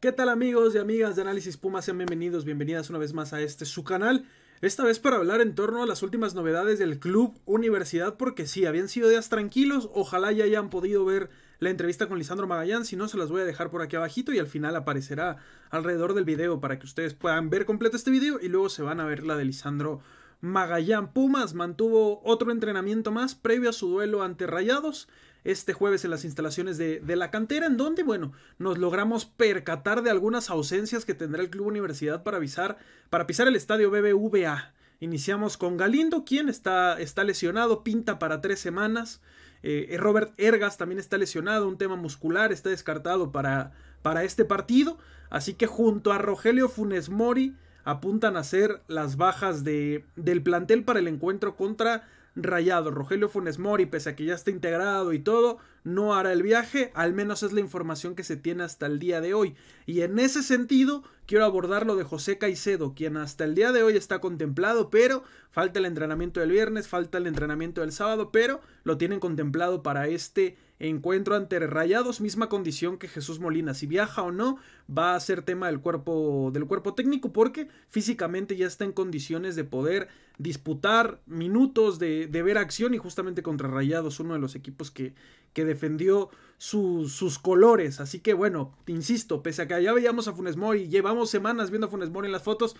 ¿Qué tal amigos y amigas de Análisis Pumas? Sean bienvenidos, bienvenidas una vez más a este su canal. Esta vez para hablar en torno a las últimas novedades del club universidad, porque sí, habían sido días tranquilos, ojalá ya hayan podido ver la entrevista con Lisandro Magallán, si no se las voy a dejar por aquí abajito y al final aparecerá alrededor del video para que ustedes puedan ver completo este video y luego se van a ver la de Lisandro Magallán. Pumas mantuvo otro entrenamiento más previo a su duelo ante Rayados este jueves en las instalaciones de, de, la cantera, en donde, bueno, nos logramos percatar de algunas ausencias que tendrá el Club Universidad para, avisar, para pisar el estadio BBVA. Iniciamos con Galindo, quien está, está lesionado, pinta para tres semanas. Eh, eh, Robert Ergas también está lesionado, un tema muscular, está descartado para, para este partido. Así que junto a Rogelio Funes Mori apuntan a ser las bajas de, del plantel para el encuentro contra Rayado. Rogelio Funes Mori, pese a que ya está integrado y todo, no hará el viaje, al menos es la información que se tiene hasta el día de hoy. Y en ese sentido, quiero abordar lo de José Caicedo, quien hasta el día de hoy está contemplado, pero falta el entrenamiento del viernes, falta el entrenamiento del sábado, pero lo tienen contemplado para este encuentro ante Rayados, misma condición que Jesús Molina. Si viaja o no, va a ser tema del cuerpo, del cuerpo técnico, porque físicamente ya está en condiciones de poder disputar minutos, de, de ver acción, y justamente contra Rayados, uno de los equipos que, que defendió sus colores. Así que bueno, insisto, pese a que ya veíamos a Funes Mori, llevamos semanas viendo a Funes Mori en las fotos,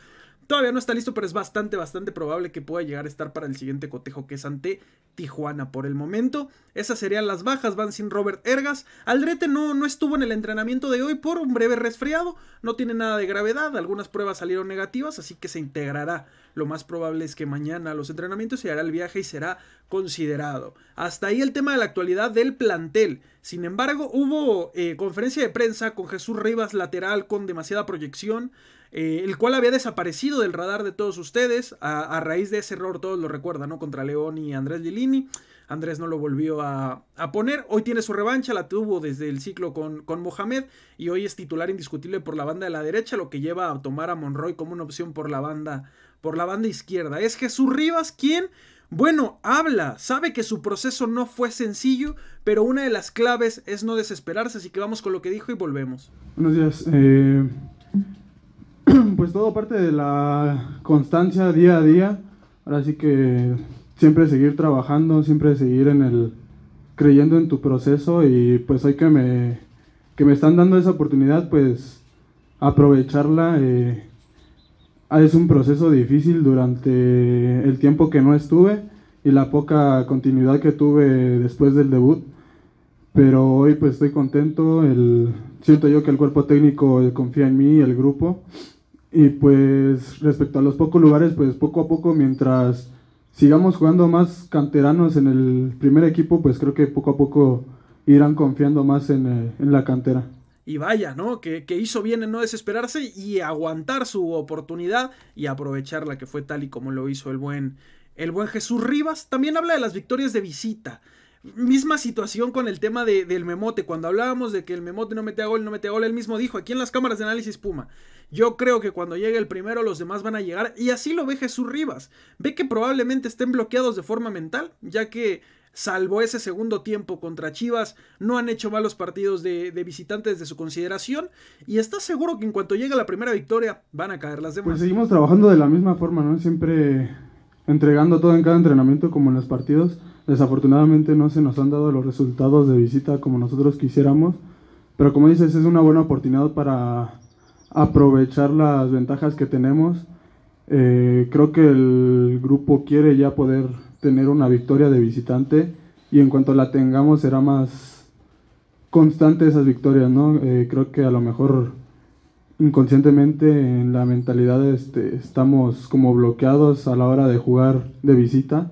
Todavía no está listo, pero es bastante, bastante probable que pueda llegar a estar para el siguiente cotejo que es ante Tijuana por el momento. Esas serían las bajas, van sin Robert Ergas. Aldrete no, no estuvo en el entrenamiento de hoy por un breve resfriado, no tiene nada de gravedad, algunas pruebas salieron negativas, así que se integrará. Lo más probable es que mañana los entrenamientos se hará el viaje y será considerado. Hasta ahí el tema de la actualidad del plantel. Sin embargo, hubo eh, conferencia de prensa con Jesús Rivas lateral con demasiada proyección. Eh, el cual había desaparecido del radar de todos ustedes. A, raíz de ese error, todos lo recuerdan, ¿no? Contra León y Andrés Lilini. Andrés no lo volvió a, poner. Hoy tiene su revancha, la tuvo desde el ciclo con, Mohamed. Y hoy es titular indiscutible por la banda de la derecha, lo que lleva a tomar a Monroy como una opción por la banda, por la banda izquierda. Es Jesús Rivas quien. Bueno, habla, sabe que su proceso no fue sencillo, pero una de las claves es no desesperarse, así que vamos con lo que dijo y volvemos. Buenos días. Eh, pues todo parte de la constancia día a día. Ahora sí que siempre seguir trabajando, siempre seguir en el creyendo en tu proceso y pues hay que me, que me están dando esa oportunidad, pues aprovecharla. Eh, es un proceso difícil durante el tiempo que no estuve y la poca continuidad que tuve después del debut. Pero hoy pues estoy contento, el, siento yo que el cuerpo técnico confía en mí, y el grupo, y pues respecto a los pocos lugares, pues poco a poco, mientras sigamos jugando más canteranos en el primer equipo, pues creo que poco a poco irán confiando más en, eh, la cantera. Y vaya, ¿no? Que, hizo bien en no desesperarse y aguantar su oportunidad y aprovecharla que fue tal y como lo hizo el buen, el buen Jesús Rivas. También habla de las victorias de visita. Misma situación con el tema del memote. Cuando hablábamos de que el memote no mete a gol, no mete a gol, él mismo dijo aquí en las cámaras de análisis Puma. Yo creo que cuando llegue el primero, los demás van a llegar. Y así lo ve Jesús Rivas. Ve que probablemente estén bloqueados de forma mental, ya que salvo ese segundo tiempo contra Chivas, no han hecho malos partidos de, visitantes de su consideración. Y está seguro que en cuanto llegue la primera victoria, van a caer las demás. Pues seguimos trabajando de la misma forma, ¿no? Siempre entregando todo en cada entrenamiento como en los partidos. Desafortunadamente no se nos han dado los resultados de visita como nosotros quisiéramos, pero como dices, es una buena oportunidad para aprovechar las ventajas que tenemos. Eh, creo que el grupo quiere ya poder tener una victoria de visitante y en cuanto la tengamos será más constante esas victorias, ¿no? Eh, creo que a lo mejor inconscientemente en la mentalidad este, estamos como bloqueados a la hora de jugar de visita,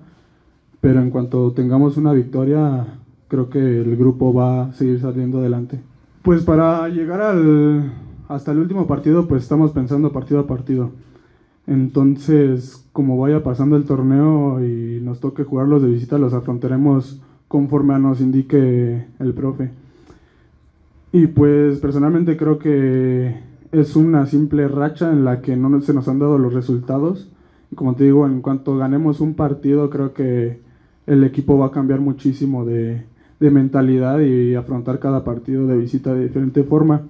pero en cuanto tengamos una victoria, creo que el grupo va a seguir saliendo adelante. Pues para llegar al, hasta el último partido, pues estamos pensando partido a partido. Entonces, como vaya pasando el torneo y nos toque jugarlos de visita, los afrontaremos conforme nos indique el profe. Y pues personalmente creo que es una simple racha en la que no se nos han dado los resultados. como te digo, en cuanto ganemos un partido, creo que el equipo va a cambiar muchísimo de, mentalidad y afrontar cada partido de visita de diferente forma.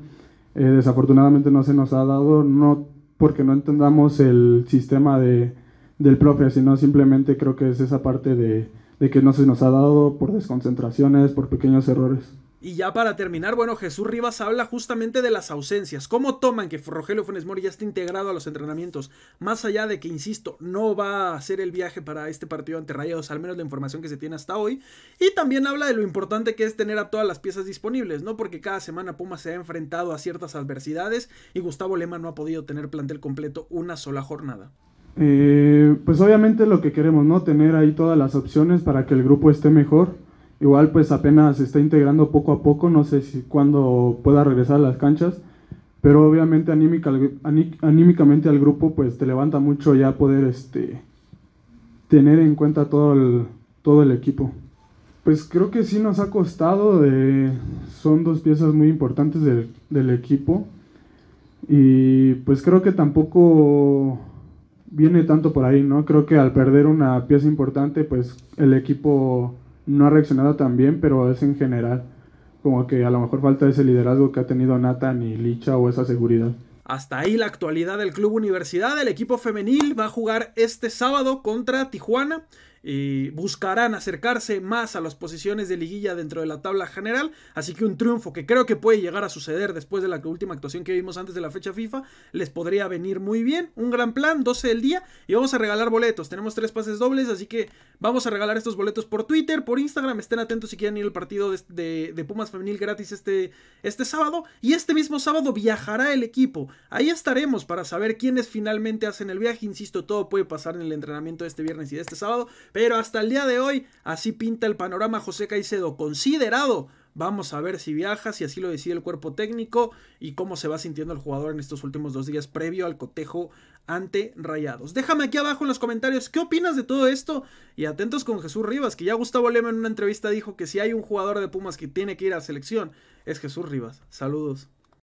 Eh, desafortunadamente no se nos ha dado, no porque no entendamos el sistema de, del profe, sino simplemente creo que es esa parte de que no se nos ha dado por desconcentraciones, por pequeños errores. Y ya para terminar, bueno, Jesús Rivas habla justamente de las ausencias. ¿Cómo toman que Rogelio Funes Mori ya está integrado a los entrenamientos? Más allá de que, insisto, no va a hacer el viaje para este partido ante Rayados, al menos la información que se tiene hasta hoy. Y también habla de lo importante que es tener a todas las piezas disponibles, ¿no? Porque cada semana Puma se ha enfrentado a ciertas adversidades y Gustavo Lema no ha podido tener plantel completo una sola jornada. Eh, pues obviamente lo que queremos, ¿no? Tener ahí todas las opciones para que el grupo esté mejor Igual pues apenas se está integrando poco a poco, no sé si cuándo pueda regresar a las canchas, pero obviamente anímicamente al grupo pues te levanta mucho ya poder este, tener en cuenta todo el, todo el equipo. Pues creo que sí nos ha costado, de, son dos piezas muy importantes del, del equipo y pues creo que tampoco viene tanto por ahí, ¿no? Creo que al perder una pieza importante pues el equipo no ha reaccionado tan bien, pero es en general. Como que a lo mejor falta ese liderazgo que ha tenido Nathan y Licha o esa seguridad. Hasta ahí la actualidad del Club Universidad. El equipo femenil va a jugar este sábado contra Tijuana buscarán acercarse más a las posiciones de liguilla dentro de la tabla general. Así que un triunfo que creo que puede llegar a suceder después de la última actuación que vimos antes de la fecha FIFA les podría venir muy bien. Un gran plan, 12 del día. Y vamos a regalar boletos. Tenemos tres pases dobles, así que vamos a regalar estos boletos por Twitter, por Instagram. Estén atentos si quieren ir al partido de, Pumas Femenil gratis este, este sábado. Y este mismo sábado viajará el equipo. Ahí estaremos para saber quiénes finalmente hacen el viaje. Insisto, todo puede pasar en el entrenamiento de este viernes y de este sábado. Pero hasta el día de hoy, así pinta el panorama José Caicedo, considerado. Vamos a ver si viaja, si así lo decide el cuerpo técnico y cómo se va sintiendo el jugador en estos últimos dos días previo al cotejo ante Rayados. Déjame aquí abajo en los comentarios qué opinas de todo esto y atentos con Jesús Rivas, que ya Gustavo Lema en una entrevista dijo que si hay un jugador de Pumas que tiene que ir a selección es Jesús Rivas. Saludos.